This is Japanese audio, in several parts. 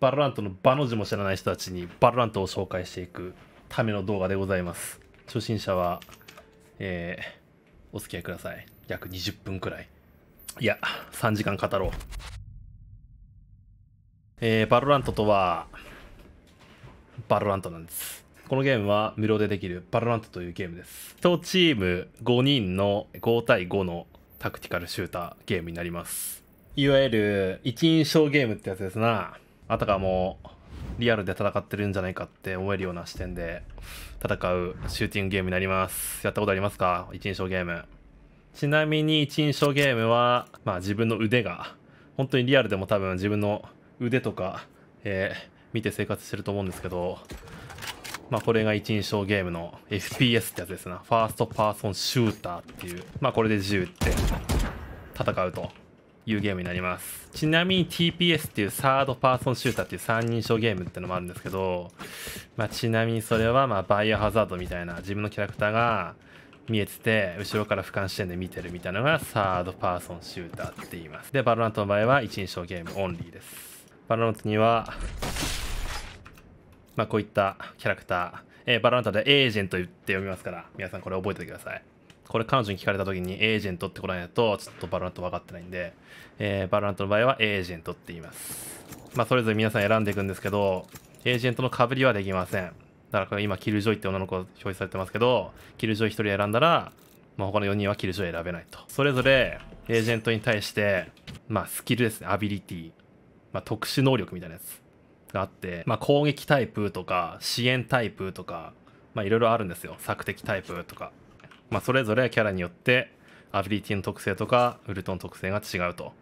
バロラントのバの字も知らない人たちにバロラントを紹介していくための動画でございます。初心者は、えー、お付き合いください。約20分くらい。いや、3時間語ろう。えー、バロラントとは、バロラントなんです。このゲームは無料でできるバロラントというゲームです。1チーム5人の5対5のタクティカルシューターゲームになります。いわゆる一印象ゲームってやつですな。あたかもリアルで戦ってるんじゃないかって思えるような視点で戦うシューティングゲームになります。やったことありますか一人称ゲーム。ちなみに一人称ゲームは、まあ自分の腕が、本当にリアルでも多分自分の腕とか、えー、見て生活してると思うんですけど、まあこれが一人称ゲームの FPS ってやつですな。ファーストパーソンシューターっていう。まあこれで銃って戦うと。いうゲームになりますちなみに TPS っていうサードパーソンシューターっていう三人称ゲームってのもあるんですけど、まあ、ちなみにそれはまバイオハザードみたいな自分のキャラクターが見えてて後ろから俯瞰視点で見てるみたいなのがサードパーソンシューターって言いますでバロナントの場合は一人称ゲームオンリーですバロナントにはまあこういったキャラクター、えー、バロナントでエージェント言って読みますから皆さんこれ覚えておいてくださいこれ彼女に聞かれた時にエージェントって答えないと、ちょっとバロラント分かってないんで、えー、バロラントの場合はエージェントって言います。まあ、それぞれ皆さん選んでいくんですけど、エージェントの被りはできません。だから今、キルジョイって女の子表示されてますけど、キルジョイ1人選んだら、まあ、他の4人はキルジョイ選べないと。それぞれ、エージェントに対して、まあ、スキルですね、アビリティ、まあ、特殊能力みたいなやつがあって、まあ、攻撃タイプとか、支援タイプとか、まあ、いろいろあるんですよ。索敵タイプとか。まあ、それぞれキャラによってアビリティの特性とかウルトの特性が違うと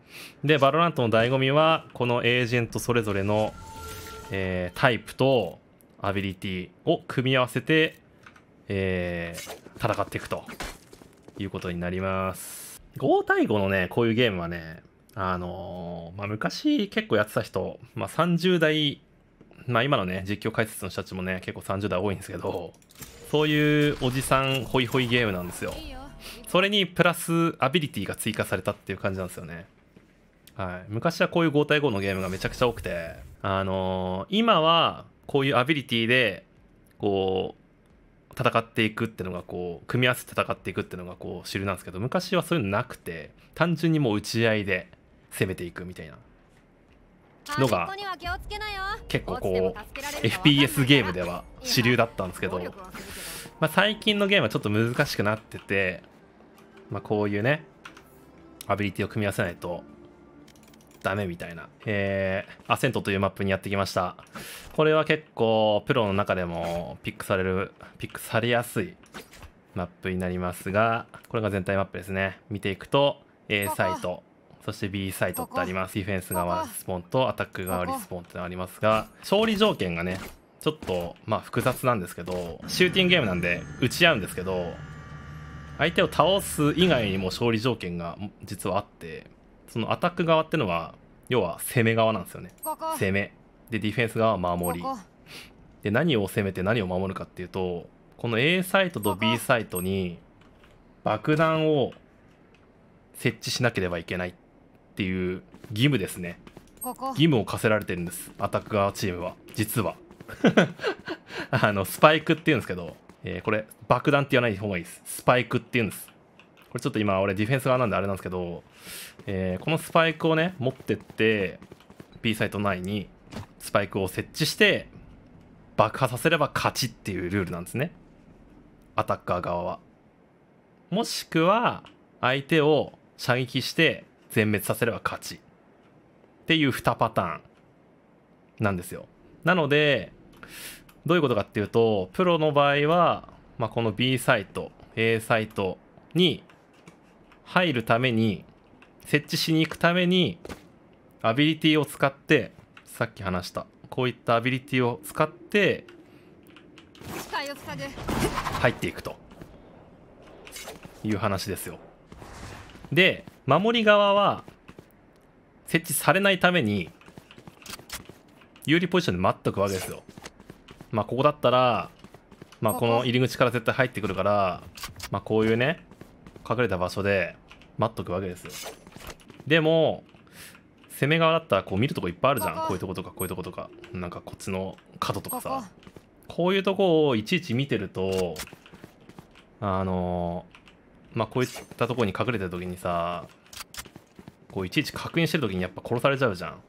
でバロラントの醍醐味はこのエージェントそれぞれの、えー、タイプとアビリティを組み合わせて、えー、戦っていくということになります5対5のねこういうゲームはねあのー、まあ、昔結構やってた人、まあ、30代まあ今のね実況解説の人たちもね結構30代多いんですけどそういうおじさんホイホイゲームなんですよそれにプラスアビリティが追加されたっていう感じなんですよねはい、昔はこういう5対5のゲームがめちゃくちゃ多くて、あのー、今はこういうアビリティでこう戦っていくっていうのがこう組み合わせて戦っていくっていうのがこう主流なんですけど昔はそういうのなくて単純にもう打ち合いで攻めていくみたいなのが結構こう FPS ゲームでは主流だったんですけど、まあ、最近のゲームはちょっと難しくなってて、まあ、こういうねアビリティを組み合わせないとダメみたいな、えー、アセントというマップにやってきましたこれは結構プロの中でもピックされるピックされやすいマップになりますがこれが全体マップですね見ていくと A サイトそして B サイトってありますディフェンス側リスポンとアタック側リスポンってありますが勝利条件がねちょっとまあ複雑なんですけどシューティングゲームなんで打ち合うんですけど相手を倒す以外にも勝利条件が実はあってそのアタック側ってのは要は攻め側なんですよね攻めでディフェンス側は守りで何を攻めて何を守るかっていうとこの A サイトと B サイトに爆弾を設置しなければいけないっっていう義務ですね義務を課せられてるんですアタッカーチームは実は あのスパイクっていうんですけど、えー、これ爆弾って言わない方がいいですスパイクって言うんですこれちょっと今俺ディフェンス側なんであれなんですけど、えー、このスパイクをね持ってって B サイト内にスパイクを設置して爆破させれば勝ちっていうルールなんですねアタッカー側はもしくは相手を射撃して全滅させれば勝ちっていう2パターンなんですよなのでどういうことかっていうとプロの場合は、まあ、この B サイト A サイトに入るために設置しに行くためにアビリティを使ってさっき話したこういったアビリティを使って入っていくという話ですよで守り側は設置されないために有利ポジションで待っとくわけですよまあここだったらまあこの入り口から絶対入ってくるからまあこういうね隠れた場所で待っとくわけですよでも攻め側だったらこう見るとこいっぱいあるじゃんこういうとことかこういうとことかなんかこっちの角とかさこういうとこをいちいち見てるとあのまあこういったとこに隠れた時にさこういちいち確認してる時にやっぱ殺されちゃうじゃん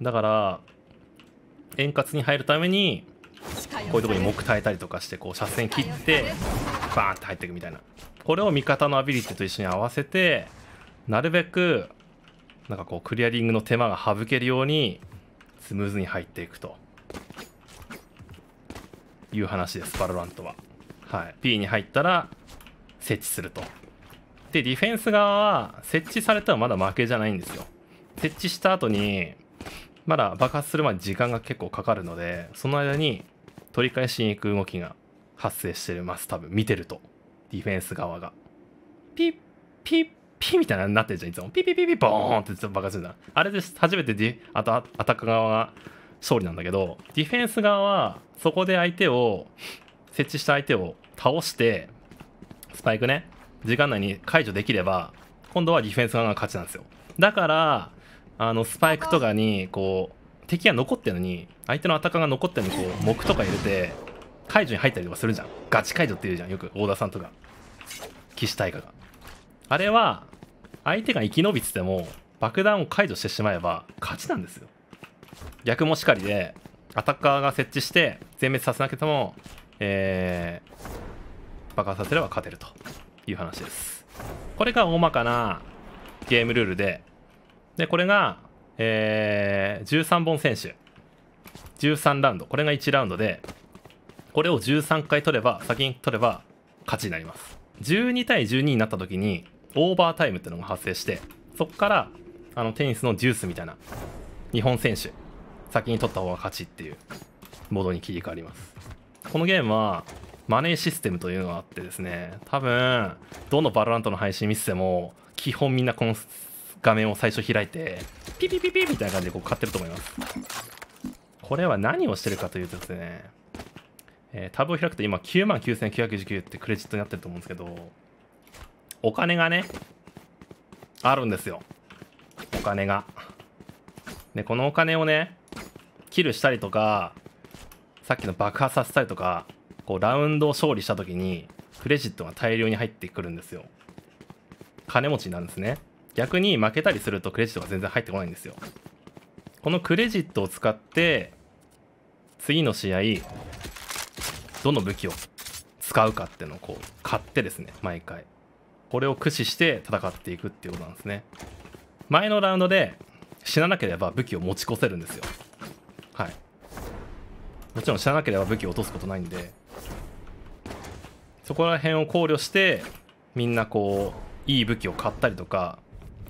だから円滑に入るためにこういうとこに木耐えたりとかしてこう車線切ってバーンって入っていくみたいなこれを味方のアビリティと一緒に合わせてなるべくなんかこうクリアリングの手間が省けるようにスムーズに入っていくという話ですバロラントははい P に入ったら設置するとで、ディフェンス側は設置されたらまだ負けじゃないんですよ。設置した後に、まだ爆発するまで時間が結構かかるので、その間に取り返しに行く動きが発生してます。多分見てると。ディフェンス側が。ピッ、ピッ、ピッみたいなになってるじゃん、いつも。ピピピピ、ボーンって爆発するんあれです。初めてディあとアタック側が勝利なんだけど、ディフェンス側はそこで相手を、設置した相手を倒して、スパイクね。時間内に解除できれば今度はディフェンス側が勝ちなんですよだからあのスパイクとかにこう敵が残ってるのに相手のアタカーが残ってるのにこう木とか入れて解除に入ったりとかするじゃんガチ解除って言うじゃんよく大田さんとか騎士大河があれは相手が生き延びてても爆弾を解除してしまえば勝ちなんですよ逆もしかりでアタッカーが設置して全滅させなくても、えー、爆破させれば勝てるという話ですこれが大まかなゲームルールででこれが、えー、13本選手13ラウンドこれが1ラウンドでこれを13回取れば先に取れば勝ちになります12対12になった時にオーバータイムっていうのが発生してそこからあのテニスのジュースみたいな日本選手先に取った方が勝ちっていうモードに切り替わりますこのゲームはマネーシステムというのがあってですね、多分、どのバロラントの配信見せても、基本みんなこの画面を最初開いて、ピピピピみたいな感じでこう買ってると思います。これは何をしてるかというとですね、えー、タブを開くと今99,999ってクレジットになってると思うんですけど、お金がね、あるんですよ。お金が。で、このお金をね、キルしたりとか、さっきの爆破させたりとか、こうラウンドを勝利した時にクレジットが大量に入ってくるんですよ金持ちになるんですね逆に負けたりするとクレジットが全然入ってこないんですよこのクレジットを使って次の試合どの武器を使うかっていうのをこう買ってですね毎回これを駆使して戦っていくっていうことなんですね前のラウンドで死ななければ武器を持ち越せるんですよはいもちろん知らなければ武器を落とすことないんでそこら辺を考慮してみんなこういい武器を買ったりとか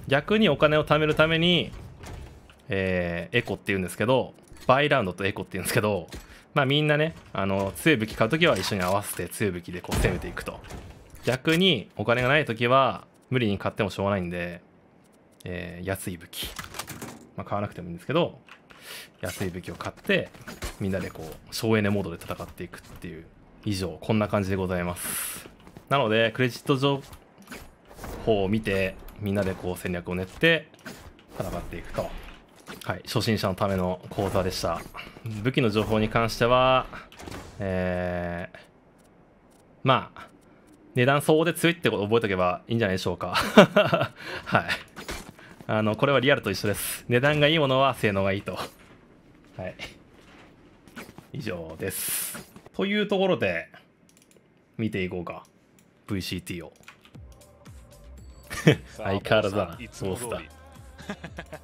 逆にお金を貯めるために、えー、エコっていうんですけどバイラウンドとエコっていうんですけどまあみんなねあの強い武器買う時は一緒に合わせて強い武器でこう攻めていくと逆にお金がない時は無理に買ってもしょうがないんで、えー、安い武器、まあ、買わなくてもいいんですけど安い武器を買ってみんなでこう省エネモードで戦っていくっていう以上こんな感じでございますなのでクレジット情報を見てみんなでこう戦略を練って戦っていくとはい初心者のための講座でした武器の情報に関してはえー、まあ値段相応で強いってこと覚えとけばいいんじゃないでしょうか はいあのこれはリアルと一緒です値段がいいものは性能がいいとはい以上ですというところで見ていこうか VCT を 相変わらずだなモンスター